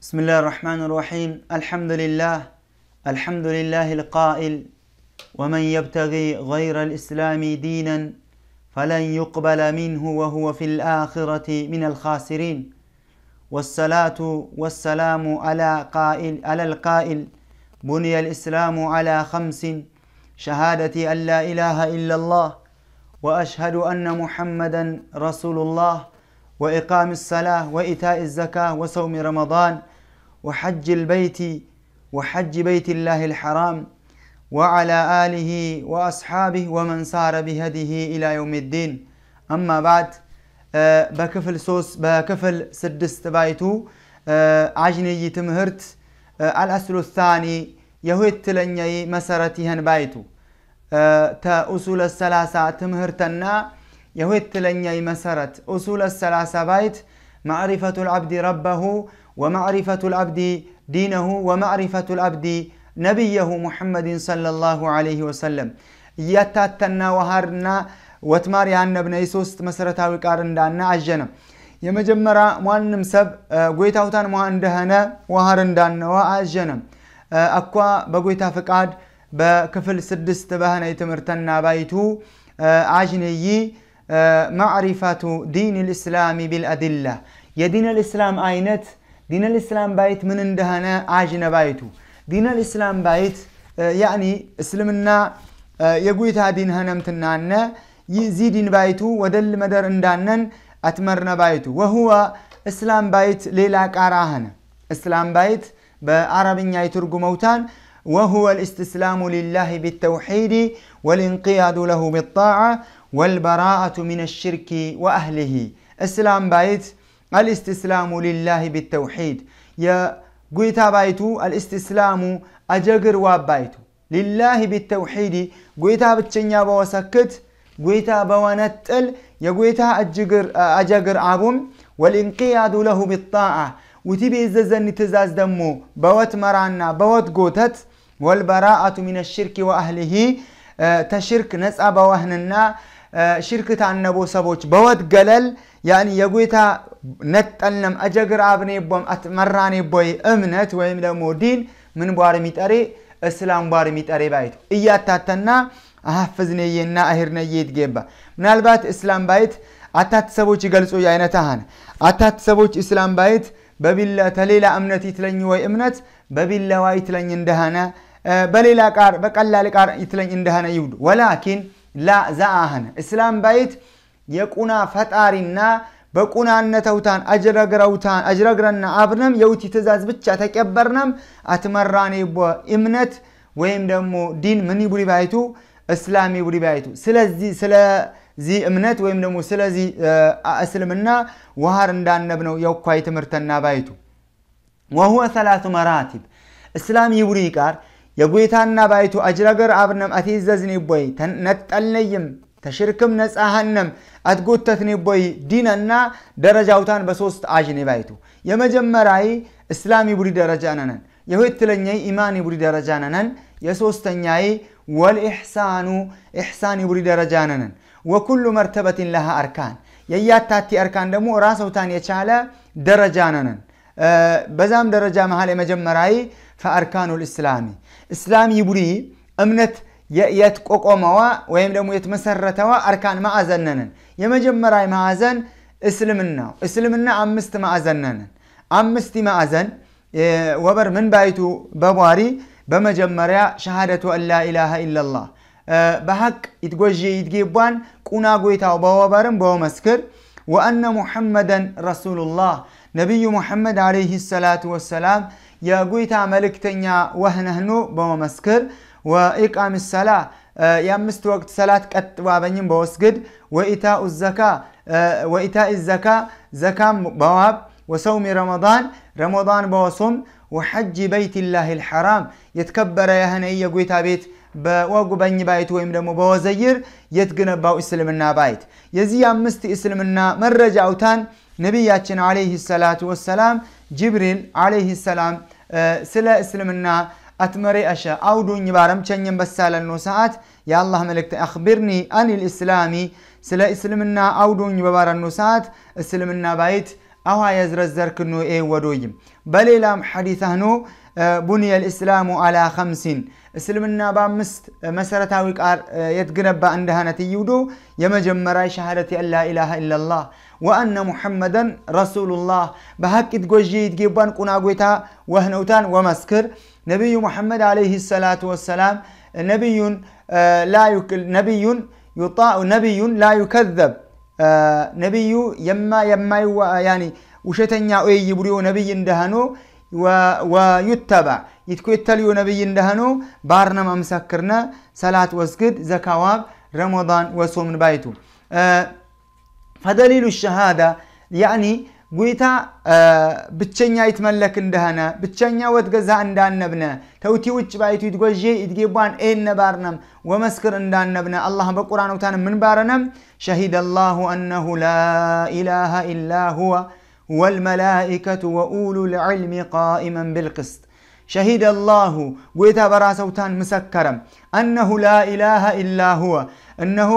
بسم الله الرحمن الرحيم الحمد لله الحمد لله القائل ومن يبتغي غير الإسلام دينا فلن يقبل منه وهو في الآخرة من الخاسرين والصلاة والسلام على قائل على القائل بني الإسلام على خمس شهادة أن لا إله إلا الله وأشهد أن محمدا رسول الله وإقام الصلاة وإيتاء الزكاة وصوم رمضان وحج البيت وحج بيت الله الحرام وعلى آله وأصحابه ومن سار بهديه إلى يوم الدين أما بعد آه، بكفل سوس بكفل سدس تبايتو آه، عجني يتمهرت آه، الأسل الثاني يهوي لنيي مسارتي بايتو تا أصول الثلاثة تمهرتنا يهوي لنيي مسارت أصول السلاسة بايت معرفة العبد ربه ومعرفة العبد دينه ومعرفة العبد نبيه محمد صلى الله عليه وسلم يتاتنا وهرنا واتماري عن ابن يسوس مسرتا وكارن دانا عجنا يما جمرا موان نمسب قويتاوتان موان دهنا وهرن دانا وعجنا أكوا بقويتا فقاد بكفل سدس تبهنا يتمرتنا بايتو عجني معرفة دين الإسلام بالأدلة يدين الإسلام آينت دين الإسلام بايت من اندهانا عاجنا بايتو دين الإسلام بايت آه، يعني اسلمنا آه، يقويتها دين هنمتنا زي يزيدين بايتو ودل مدر اندانن أتمرنا بايتو وهو إسلام بايت ليلاك كاراهنا إسلام بايت بعربية موتان وهو الاستسلام لله بالتوحيد والانقياد له بالطاعة والبراءة من الشرك وأهله إسلام بايت الاستسلام لله بالتوحيد يا قويتا بايتو الاستسلام أجاقر وابايتو لله بالتوحيد قويتا بتشنيا بواسكت قويتا بوانتل يا قويتا أجاقر أجاقر عبوم والانقياد له بالطاعة وتبي الززن تزاز دمو بوت مرانا بوت قوتت والبراءة من الشرك وأهله اه، تشرك نسأ بوهننا اه، شركة عن نبو سبوش بوت قلل ያን የጎይታ ነጠልነም አጀግር አብኔ ቦም አትመራኔ ቦይ እምነት ወይም ደግሞ ዲን ምን ቧር የሚጠሬ እስላም ቧር የሚጠሬ ባይቱ እያታተና አሐፍዝነዬና አሂርነዬ ይትጌባ ምናልባት እስላም ባይት አታት ሰቦች ይገልጹ የአይነት አሃን አታት ሰቦች እስላም ባይት በቢላ ተሌላ እምነት ይትለኝ ወይ እምነት በቢላዋ ይትለኝ እንደሃነ በሌላ ቃር በቀላል ቃር ይትለኝ እንደሃነ ይውዱ ወላኪን ላ ዘአህነ እስላም ባይት የቁና ፈጣሪና በቁናነተውታን አጅረግረውታን አጅረግረና አብርንም የውቲ ትእዛዝ ብቻ ተቀበርነም አትመራኔ ቦ እምነት ወይም ደግሞ ዲን ምን ቡሪ ባይቱ እስላሚ ቡሪ ባይቱ ስለዚህ ስለዚህ እምነት ወይም ደግሞ ስለዚህ እስልምና ዋሃር እንዳነብ ነው የኳይ ትምህርተና ባይቱ ወሁወ ሰላቱ መራቲብ እስላም ቡሪ ቃር የጎይታና ባይቱ አጅረገር አብነም አቴዘዝኔ ቦይ ነጠልነይም ተሽርክም ነፃሃነም አትጎተትኒ ቦይ ዲነና ደረጃውታን በሶስት አጅኒ ባይቱ የመጀመሪያይ እስላሚ ቡዲ ደረጃ ነነን የሁትለኛይ ኢማን ቡዲ ደረጃ ነነን የሶስተኛይ ወልኢሕሳኑ ኢሕሳኒ ቡዲ ደረጃ ነነን ወኩሉ መርተበትን ለሃ አርካን የያታቲ አርካን ደግሞ ራሰውታን የቻለ ደረጃ ነነን በዛም ደረጃ መሃል የመጀመሪያይ ፈአርካኑ ልእስላሚ እስላሚ ቡዲ እምነት የተቆቆመዋ ወይም ደግሞ የተመሰረተዋ አርካን ማዕዘነንን የመጀመሪያ ማዕዘን እስልምናው እስልምና አምስት ማዕዘነንን ነን። አምስቲ ማዕዘን ወበር ምን ባይቱ በቧሪ በመጀመሪያ ሸሃደቱ አላ ኢላሃ ኢላላ በሐቅ ይትጎዥ ይትጌቧን ቁና ጎይታው በወበርም በወመስክር ወአነ ሙሐመደን ረሱሉላህ ነቢዩ ሙሐመድ አለይህ ሰላቱ ወሰላም የጎይታ መልእክተኛ ወህነህኑ በመመስክር وإقام الصلاة يمست وقت صلاة كت وابنين بوسجد وإيتاء الزكاة وإيتاء الزكاة زكاة بواب وصوم رمضان رمضان بوصوم وحج بيت الله الحرام يتكبر يا هنا يا قويتا بيت بوغو بني بايت ويم دمو بوزير يتقن باو اسلمنا بايت يزي امست اسلمنا مرج اوتان نبياتنا عليه الصلاه والسلام جبريل عليه السلام سلا اسلمنا አትመሬ አሻ አውዱኝ ባረምቸኝም በሳለኖ ሰዓት የአላህ መልእክት አክቢርኒ አኒል እስላሚ ስለ እስልምና አውዱኝ በባረኖ ሰዓት እስልምና ባይት አዋ የዝረዘርክኖ ኤ ወዶይም በሌላም ሐዲታህኖ ቡንየ ልእስላሙ አላ ከምሲን እስልምና በአምስት መሰረታዊ ቃር የትግነባ እንደሃነት እይውዶ የመጀመሪያ ሸሃደት የላ ኢላሃ ኢላላህ ወአነ ሙሐመደን ረሱሉላህ በሐቂት ጎዢ ይትጌባን ቁና ጎይታ ወህነውታን ወመስክር نبي محمد عليه الصلاة والسلام نبي آه، لا يك... نبي يطاع نبي لا يكذب آه، نبي يما يما يعني وشتن يا أي يبريو نبي دهنو و... ويتبع يتكو يتليو نبي دهنو بارنا ما مسكرنا صلاة وسجد زكواب رمضان وصوم بيته آه، فدليل الشهادة يعني ጉይታ ብቸኛ ይትመለክ እንደሆነ ብቸኛ ወት ገዛ እንዳነብነ ተውቲ ውጭ ባይቱ ይትጎዤ ይትጌቧን ኤነ ባርነም ወመስክር እንዳነብነ አላህ በቁርአን ውታን ምን ባረነም ሸሂደ አላሁ አነሁ ላኢላሃ ኢላ ሁወ ወልመላኢከቱ ወኡሉ ልዕልሚ ቃኢመን ብልቅስት ሸሂደ አላሁ ጎይታ በራሰውታን ምሰከረም አነሁ ላኢላሃ ኢላ ሁወ እነሆ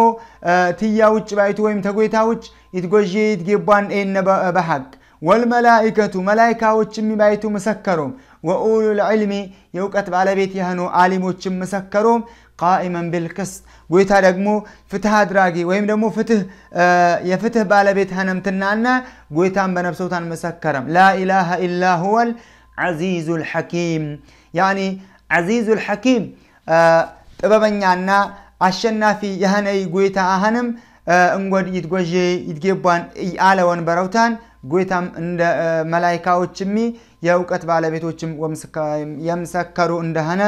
ትያ ውጭ ባይቱ ወይም ተጎይታ ውጭ يتقوجي جبان إن بحق والملائكة ملائكة وتشم بيت مسكرهم وأول العلم يوقت على بيت يهنو عالم وتشم مسكرهم قائما بالقسط ويتا دقمو فتح دراجي ويم دمو فتح آه يفتح بيت هنم تنانا ويتان عن مسكرم لا إله إلا هو العزيز الحكيم يعني عزيز الحكيم آه طببنيانا አሸናፊ የሆነ ጎይታ አህንም እንጎድ ይትጎዥ ይትጌቧን አለወን ወንበረውታን ጎይታም እንደ መላይካዎችሚ የእውቀት ባለቤቶችም የምሰከሩ እንደሆነ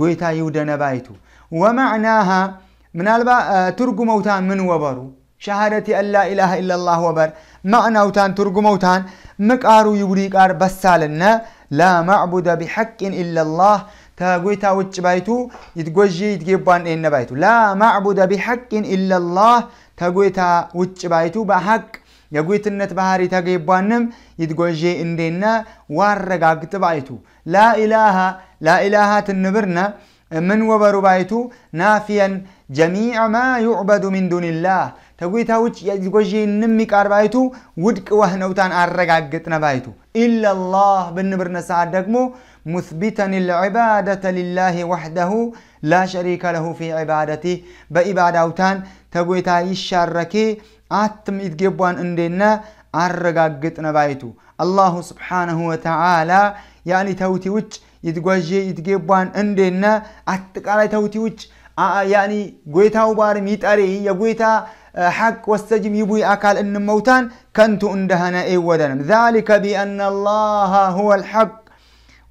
ጎይታ ይውደነ ባይቱ ወማዕናሃ ምናልባ ትርጉመውታ ምን ወበሩ ሸሃደቲ አላ ኢላሃ ኢላላህ ወበር ማዕናውታን ትርጉመውታን ምቃሩ ይውዲ ቃር በሳልነ ላ ማዕቡደ ቢሐቅን ኢላላህ تاغويتا بايتو يتغوجي يتجيبان إن بايتو لا معبود بحق إلا الله تاغويتا بايتو بحق የጌትነት ባህሪ ተገይቧንም ይትጎዤ እንዴና لا اله لا اله تنبرنا من بايتو نافيا جميع ما يعبد من دون الله تقويتا تاوج يجوجي كار بايتو ودك وهنوتان أرقاقتنا بايتو إلا الله بالنبرنا سعد دقمو مثبتا العبادة لله وحده لا شريك له في عبادته بإبادة أوتان تقويتا يشاركي أتم إتجيبوان اندينا أرقاقتنا بايتو الله سبحانه وتعالى يعني توتي وجه يتقوجي يتقبوان اندينا اتقالي توتيوج يعني قويتاو بارم يا يقويتا حق واستجم يبوي أكال إن موتان كنت اندهنا إيودنا ذلك بأن الله هو الحق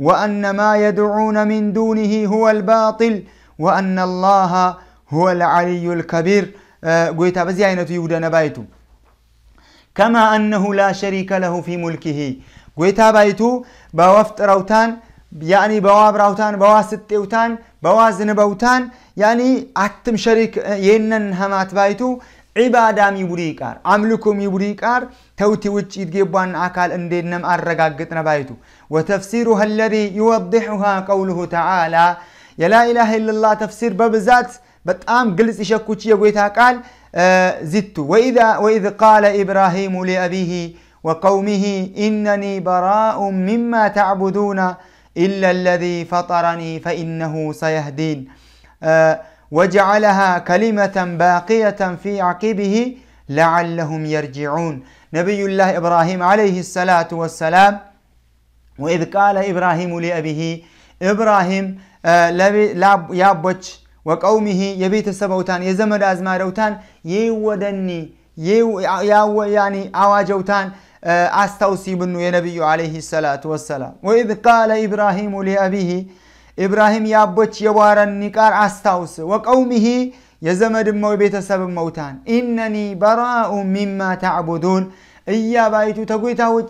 وأن ما يدعون من دونه هو الباطل وأن الله هو العلي الكبير قويتا بزي عينة يودنا بايتو كما أنه لا شريك له في ملكه قويتا بايتو باوفت روتان يعني بوا براوتان بوا ستيوتان بوا زنبوتان يعني أتم شريك ينن همات بايتو عبادة بريكار عملكم ميبوريكار توتي وجه يتجيبوان أكال اندينم قتنا بايتو وتفسيرها الذي يوضحها قوله تعالى يا لا إله إلا الله تفسير ببزات بتقام قلس إشكوشي يقويتها قال آه زدتو وإذا, وإذا قال إبراهيم لأبيه وقومه إنني براء مما تعبدون إلا الذي فطرني فإنه سيهدين آه، وجعلها كلمة باقية في عقبه لعلهم يرجعون نبي الله إبراهيم عليه الصلاة والسلام وإذ قال إبراهيم لأبيه إبراهيم آه، يابوش وقومه يبيت السبوتان يزمد أوتان يودني يو يعني أوتان አስታውሲ ብኑ የነቢዩ አለይህ ሰላቱ ወሰላም ወኢዝ ቃለ ኢብራሂሙ ሊአቢሂ ኢብራሂም የአቦች የቧረኒ ቃር አስታውስ ወቀውሚሂ የዘመድመው ቤተሰብ መውታን ኢነኒ በራኡ ሚማ ተዕቡዱን እያ ባይቱ ተጎይታ ውጭ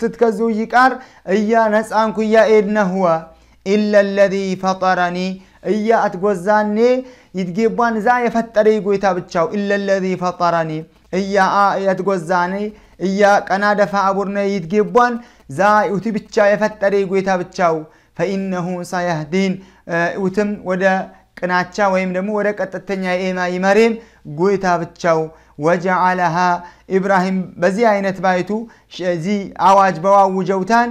ትትከዙ ይቃር እያ ነፃንኩ እያ ኤድነህወ ኢለ ለዚ ፈጠረኒ እያ አትጎዛኔ ይትጌቧን እዛ የፈጠረ ጎይታ ብቻው ኢለ ለዚ ፈጠረኒ እያ አትጎዛኔ إيا كنا دفع برنا يتجيبون زاي وتبتشا يفتري قويتا بتشاو فإنه سيهدين وتم ودا ቅናቻ ወይም ደግሞ ወደ ቀጥተኛ ይመሬም ጎይታ وجعلها إبراهيم بزي عينة አይነት ባይቱ عواج بوا وجوتان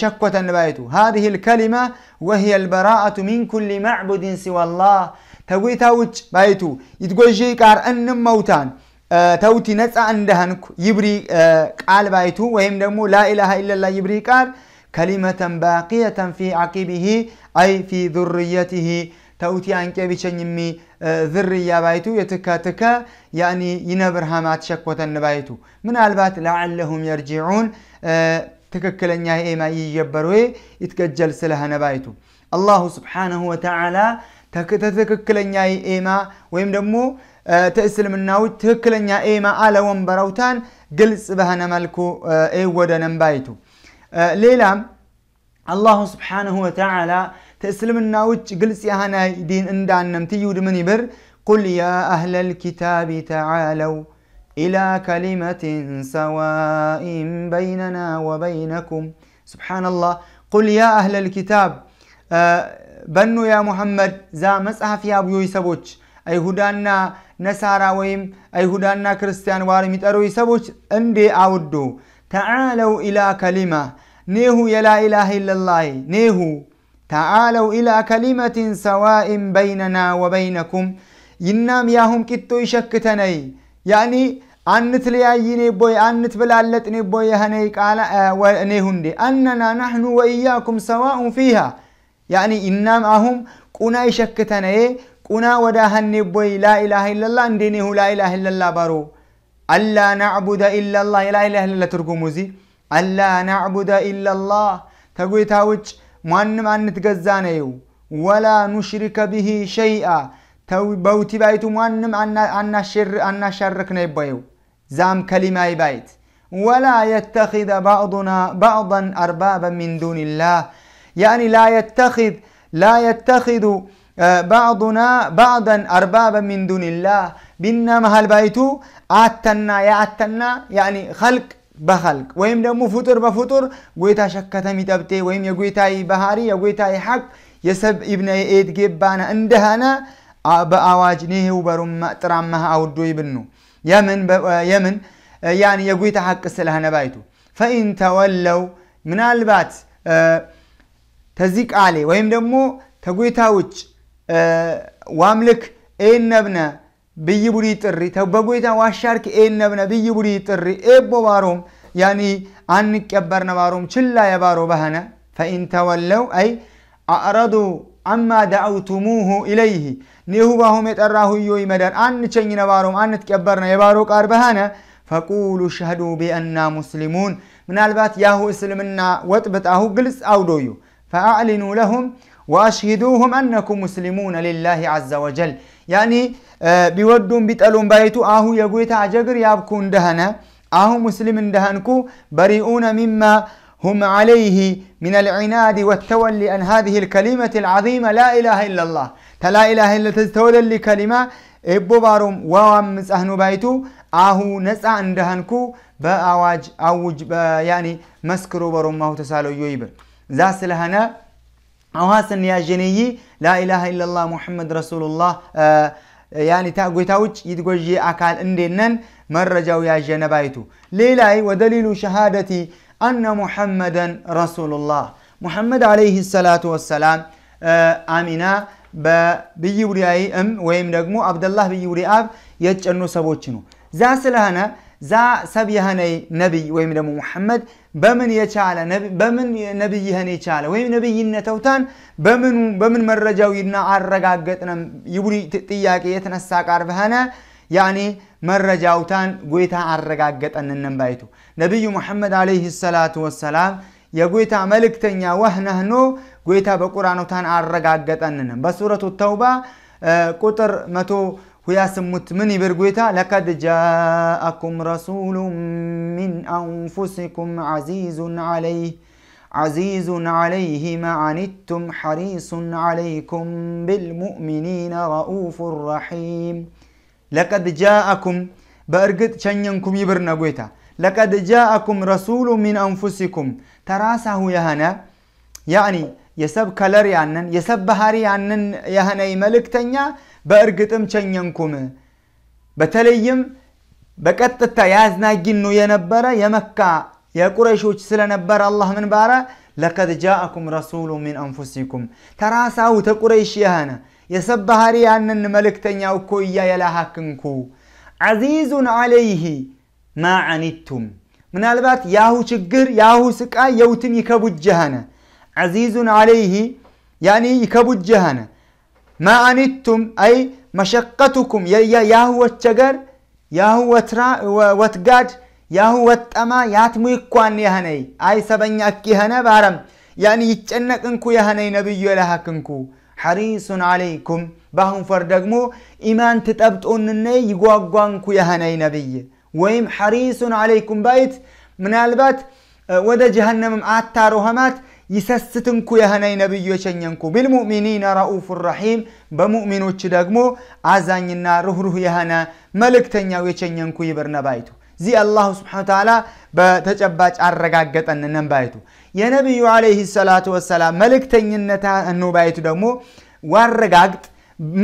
شكوة ባይቱ هذه الكلمة وهي البراءة من كل معبد سوى الله ተጎይታ بايتو يتقول جيكار ቃር موتان توتي نسع عندهنك يبري قال بايتو وهم دمو لا إله إلا الله يبري قال كلمة باقية في عقبه أي في ذريته توتي عنك بشن يمي ذرية بايتو يتكا تكا يعني ينبرها ما شكوة النبايتو من البات لعلهم يرجعون تككلن يهي ما يجبروه يتكجل سلها نبايتو الله سبحانه وتعالى تتككلن يا إيما ويمدمو تأسلم الناوي تككلن يا إيما على ومبروتان قلص بهنا ملكو إيه ودنن بايتو ليلا الله سبحانه وتعالى تأسلم الناوي قلص يا هنا دين اندانم تيود من يبر قل يا أهل الكتاب تعالوا إلى كلمة سواء بيننا وبينكم سبحان الله قل يا أهل الكتاب بنو يا محمد زام صحفي أبو يسابوش أي هدانا نسارا ويم أي هدانا كريستيان وارميت أروي سابوش أندي أودو تعالوا إلى كلمة نيهو يلا إله إلا الله نيهو تعالوا إلى كلمة سواء بيننا وبينكم ينام ياهم كتو يشكتني يعني أنت لي أيني بوي أنت بلالتني بوي هنيك على أه ونيهندي أننا نحن وإياكم سواء فيها يعني إنا معهم كنا يشكتنا إيه كنا ودا هنبوي لا إله إلا الله اندينه لا إله إلا الله برو ألا نعبد إلا الله لا إله إلا الله ترقموزي ألا نعبد إلا الله تقوي تاوج مانم أن نتقزانيو ولا نشرك به شيئا تو بوتي بايتو مانم أن أن شر أن شركنا يبايو زام كلمة بايت ولا يتخذ بعضنا بعضا أربابا من دون الله يعني لا يتخذ لا يتخذ آه، بعضنا بعضا اربابا من دون الله بنا مهل بيتو اتنا يا اتنا يعني خلق بخلق ويم دمو فطر بفطر غويتا شكته ميتبتي ويم يغويتاي بهاري يغويتاي حق يسب ابن ايد جبانا اندهانا باواج نيهو برم ترامها اودو يبنو يمن آه، يمن آه، يعني يغويتا حق سلهنا بيتو فان تولوا منالبات آه ተዚህ ቃሌ ወይም ደግሞ ተጎይታ ውጭ ዋምልክ ኤነብነ ብይ ቡዲ ጥሪ በጎይታ ዋሻርክ ኤነብነ ብይ ቡዲ ጥሪ ኤቦ ባሮም ያኒ አንቀበርነ ባሮም ችላ የባሮ ባህነ ፈኢንተወለው ተወለው አይ አዕረዱ አማ ዳአውቱሙሁ ኢለይህ ኒሁ ባሆም የጠራሁ የጠራሁዮ ይመደር አንቸኝ ነባሮም አንትቀበርነ የባሮ ቃር ባህነ ፈቁሉ ሸህዱ ቢአና ሙስሊሙን ምናልባት ያሁ እስልምና ወጥ ወጥብጣሁ ግልጽ አውዶዩ فأعلنوا لهم وأشهدوهم أنكم مسلمون لله عز وجل يعني آه، بيودون بتألون بيتو آهو يقويت عجقر يابكون دهنا آهو مسلم دهنكو بريئون مما هم عليه من العناد والتولي أن هذه الكلمة العظيمة لا إله إلا الله تلا إله إلا تستولى لكلمة بارم وام أهن بيتو آهو نسع دهنكو بأواج أوج يعني مسكرو بارم ما هو تسالو يويبر لا سلهنا او هاس يا جنيي لا اله الا الله محمد رسول الله آه، آه، يعني تا غيتاوچ يدغوجي اكال اندينن مرجاو يا جنبايتو ليلاي ودليل شهادتي ان محمدا رسول الله محمد عليه الصلاه والسلام آه، امينه بيوري ام ويم دغمو عبد الله بيوري اب يچنو سبوچنو ذا سلهنا ذا سبيهني نبي ويم محمد በምን የቻለ በምን ነብይህን የቻለ ወይም ነብይነተውታን በምን መረጃዊና አረጋገጥነም ይቡኒ ጥያቄ የተነሳ ቃርበኸነ ያኔ መረጃውታን ጎይታ አረጋገጠንንም ባይቱ ነቢዩ ሙሐመድ አለይህ ሰላቱ ወሰላም የጎይታ መልእክተኛ ወህነህኖ ጎይታ በቁርአኖታን አረጋገጠንንም በሱረቱ ተውባ ቁጥር መቶ ويا سمت مني برقويتا لقد جاءكم رسول من أنفسكم عزيز عليه عزيز عليه ما عنتم حريص عليكم بالمؤمنين رؤوف رحيم لقد جاءكم بأرقد شنينكم يبرنا قويتا لقد جاءكم رسول من أنفسكم تراسه يهنا يعني يسب كلر يسب بهاري يعنن يهنا ملك በእርግጥም ቸኘንኩም። በተለይም በቀጥታ ያዝናጊኑ የነበረ የመካ የቁረይሾች ስለነበረ አላህ ምን ባረ ለቀድ ጃአኩም ረሱሉ ሚን አንፉሲኩም ተራሳው ተቁረይሽ የሆነ የሰባሃሪ ያንን መልእክተኛ እኮ እያ የላሃክንኩ ዐዚዙን ዐለይህ ማ ዐኒቱም ምናልባት ያሁ ችግር ያሁ ስቃይ የውትም ይከቡጀሃነ ዐዚዙን ዐለይህ ያኒ ይከቡጀሃነ ማአኒቱም አይ መሸቀቱኩም ያሁ ወቸገር ያሁ ወትጋድ ያሁ ወጠማ ያትሙ ይኳን ያህነይ አይ ሰበኛ እኪ የህነ ባረም ያን ይጨነቅንኩ ያህነይ ነብዩ የላሃክንኩ ሐሪሱን አለይኩም በአሁን ፈር ደግሞ ኢማን ትጠብጦንነይ ይጓጓንኩ ያህነይ ነብይ ወይም ሐሪሱን አለይኩም ባይት ምናልባት ወደ ጀሃነምም አታሮ ይሰስትንኩ የህነይ ነቢዩ የሸኘንኩ ቢልሙእሚኒነ ረኡፍ ረሒም በሙእሚኖች ደግሞ አዛኝና ርኅሩህ የሆነ መልእክተኛው የቸኘንኩ ይብርነ ባይቱ እዚ አላሁ ስብሓነ ተዓላ በተጨባጭ አረጋገጠን ነንባይቱ የነቢዩ ዓለይሂ ሰላቱ ወሰላም መልእክተኝነት እንባይቱ ደግሞ ዋረጋግጥ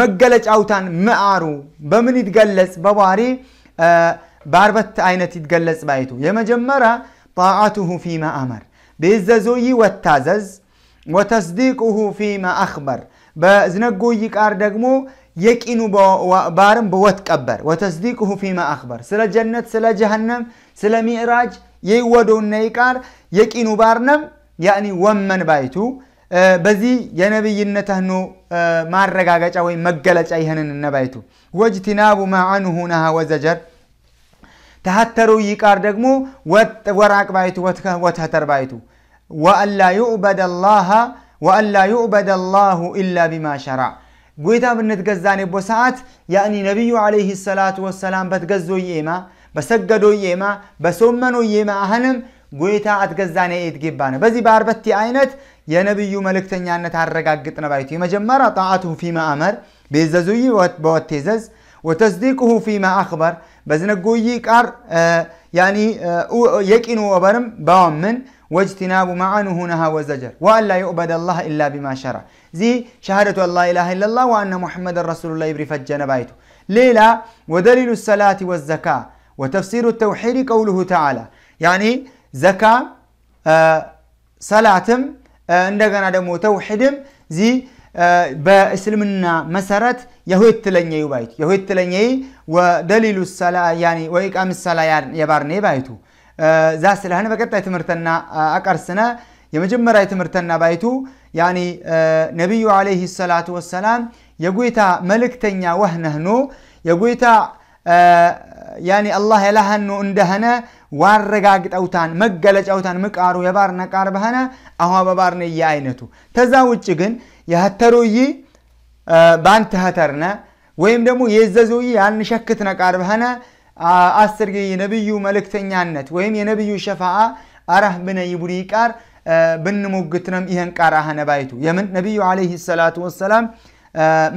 መገለጫውታን ምአሩ በምን ይትገለጽ በባህሪ በአርበት አይነት ይትገለጽ ባይቱ የመጀመሪያ ጣዓቱሁ ፊማ አመር ቤዘዞይ ወታዘዝ ወተስዲቅሁ ፊማ አክበር በዝነጎይ ቃር ደግሞ የቂኑ ባርም በወት ቀበር ወተስዲቅሁ ፊማ አክበር ስለ ጀነት ስለ ጀሃነም ስለ ሚዕራጅ የይወዶና ይቃር የቂኑ ባርነም ያኒ ወመን ባይቱ በዚህ የነቢይነትህኑ ማረጋገጫ ወይም መገለጫ ይህንን እነባይቱ ወጅትናቡ ማአንሁ ነሃ ወዘጀር ተሃተሩ ይቃር ደግሞ ወራቅ ባይቱ ወተተር ባይቱ وأن لا يعبد الله وأن لا يعبد الله إلا بما شرع قويتا بنتقزاني بوسعات يعني نبي عليه الصلاة والسلام بتقزو يما بسجدو يما بسمنو يما أهنم قويتا أتقزاني إتقبانا بزي باربتي عينت يا نبي ملكتني أن تعرقاقتنا بايتي مجمرة طاعته فيما أمر بيززوي بوتيزز وتصديقه فيما أخبر بزنقوي قار آه يعني آه يكينو وبرم باومن واجتناب معا نها وزجر وأن لا يؤبد الله إلا بما شرع زي شهادة الله إله إلا الله وأن محمد رسول الله يبري فجن بايته ليلة ودليل الصلاة والزكاة وتفسير التوحيد قوله تعالى يعني زكاة آه, آه، عندنا آه دمو توحيد زي በእስልምና መሰረት የሁት ለኛ يبايت የሁት ለኛ ودليل ሰላ يعني وإقام الصلاة يبارني ባይቱ ዛ ስለህን በቀጣይ ትምህርተና አቀርስነ የመጀመሪያ ትምህርተና ባይቱ ያኒ ነቢዩ ዓለይህ ሰላቱ ወሰላም የጎይታ መልእክተኛ ወህነህኑ የጎይታ ያኒ አላህ የላህኖ እንደህነ ዋረጋግጠውታን መገለጫውታን ምቃሩ የባር ነቃር በህነ አሁ በባርነ እየ አይነቱ ተዛ ውጭ ግን የህተሮይ ባንተ ህተርነ ወይም ደግሞ የዘዞይ ያንሸክትነ ነቃር በህነ አስርጌ የነብዩ መልእክተኛነት ወይም የነብዩ ሸፋአ አራህ ብነ ይቡሪ ቃር ብንሞግትነም ይህን ቃር አህነባይቱ የምን ነቢዩ ዓለይህ ሰላቱ ወሰላም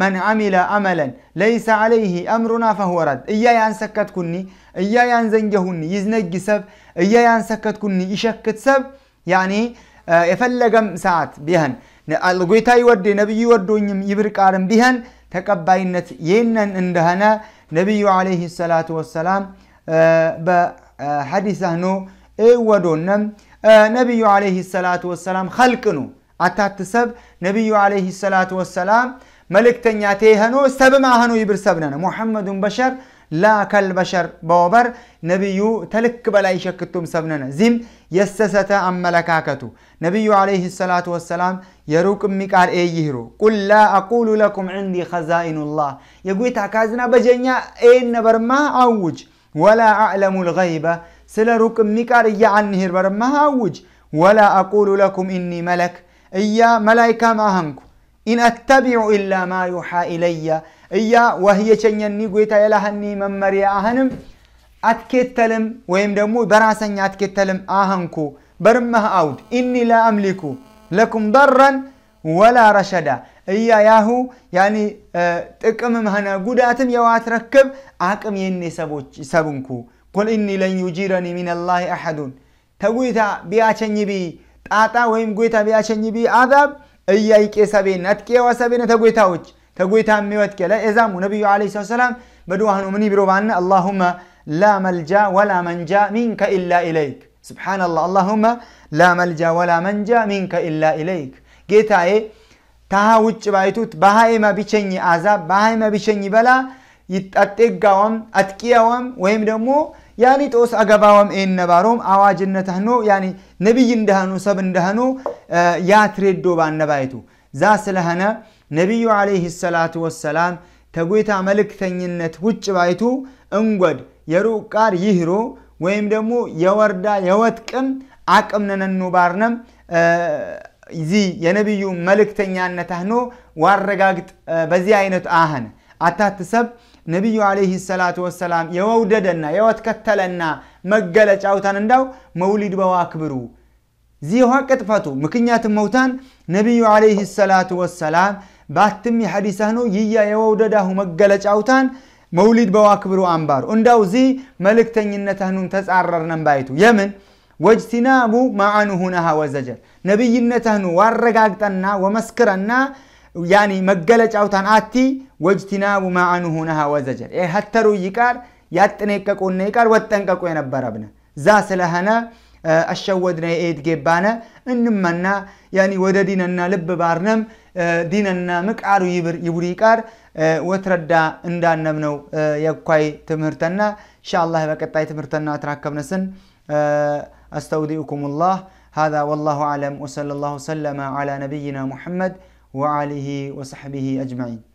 መን አሚለ አመለን ለይሰ ዓለይህ አምሩና ፈሁወ እያ ያንሰከትኩኒ እያ ያንዘንጀሁኒ ይዝነጊ ሰብ እያ ያንሰከትኩኒ ይሸክት ሰብ ያኔ የፈለገም ሰዓት ቢህን ጎይታ ይወድ ነቢዩ ወዶኝም ይብር ቃርም ቢህን ተቀባይነት የነን እንደሆነ نبي عليه الصلاة والسلام بحديثه نو ودون نبي عليه الصلاة والسلام خلقنو أتات سب نبي عليه الصلاة والسلام ملك تنياتيه نو سب معه نو يبر سبنا محمد بشر لا كالبشر باوبر نبيو تلك بلاي شكتم سبننا زم يسسة أم ملكاكتو نبيو عليه الصلاة والسلام يروك مكار اي يهرو قل لا أقول لكم عندي خزائن الله يقول تاكازنا بجنيا اي نبر ما أوج ولا أعلم الغيبة سلا روك مكار يا عنهر بر ما أوج ولا أقول لكم إني ملك إيا ملايكا ما هنكو إن أتبع إلا ما يوحى إليّ እያ ወህየቸኘኒ ጎይታ የላህኒ መመሪያ አህንም አትኬተልም ወይም ደግሞ በራሰኛ አትኬተልም አህንኩ በርመህ አውድ ኢኒ ላአምሊኩ ለኩም ደረን ወላ ረሸዳ እያ ያሁ ያኒ ጥቅምም ሆነ ጉዳትም የዋትረክብ አቅም የኔ ሰብንኩ ቁል ኢኒ ለን ዩጂረኒ ሚን ላህ አሐዱን ተጉይታ ቢያቸኝ ቢ ጣጣ ወይም ጎይታ ቢያቸኝ ቢ አዛብ እያ ይቄ ሰቤን አትቄ ወሰቤነ ተጉይታዎች ከጎይታ የሚወጥቅ የለ የዛሙ ነቢዩ ለ ሰላም በድዋህኑ ምን ይብሎ ባነ አላሁመ ላ መልጃ ወላ መንጃ ሚንከ ኢላ ኢለይክ ስብሓንላህ አላሁመ ላ መልጃ ወላ መንጃ ሚንከ ኢላ ኢለይክ ጌታዬ ታሃ ውጭ ባይቱት በሃይመ ቢቸኝ አዛብ በሃይመ ቢቸኝ በላ ይጣጤጋወም አጥቂያወም ወይም ደግሞ ያኒ ጦስ አገባወም ኤን ነባሮም አዋጅነታህኖ ያኒ ነቢይ እንደሃኑ ሰብ እንደሃኑ ያትሬዶ ባነባይቱ ዛ ስለሆነ ነቢዩ ዓለይህ ሰላቱ ወሰላም ተጎይታ መልእክተኝነት ውጭ ባይቱ እንጎድ የሩቅ ቃር ይህሮ ወይም ደግሞ የወርዳ የወጥቅም አቅምነነኑ ባርነም እዚ የነቢዩ መልእክተኛነት አህኖ ዋረጋግጥ በዚህ አይነት አህን አታትሰብ ነቢዩ ዓለይህ ሰላቱ ወሰላም የወውደደና የወትከተለና መገለጫውታን እንዳው መውሊድ በዋክብሩ ዚሆ ቅጥፈቱ ምክንያትም መውታን ነቢዩ ዓለይህ ሰላቱ ወሰላም ባትም የሐዲሳህኑ ይያ የወውደዳሁ መገለጫውታን መውሊድ በዋክብሩ አንባሩ እንዳው ዚ መልእክተኝነታህኑን ተጻረርነን ባይቱ የምን ወጅትናቡ ማዕኑሁነሃ ወዘጀር ነቢይነታህኑ ዋረጋግጠና ወመስክረና ያኒ መገለጫውታን አቲ ወጅትናቡ ማዕኑሁነሃ ወዘጀር ሀተሩ ይቃር ያጥነቀቁነ ይቃር ወጠንቀቁ የነበረብነ ዛ ስለሆነ አሸወድነ የኤድ ጌባነ እንመና ያኒ ወደዲነና ልብ ባርነም ديننا مكعر يبر يبريكار وتردا وتردى عندنا نمنو يقاي تمرتنا إن شاء الله بقطعي تمرتنا تراكبنا سن أستودعكم الله هذا والله أعلم وصلى الله وسلم على نبينا محمد وعليه وصحبه أجمعين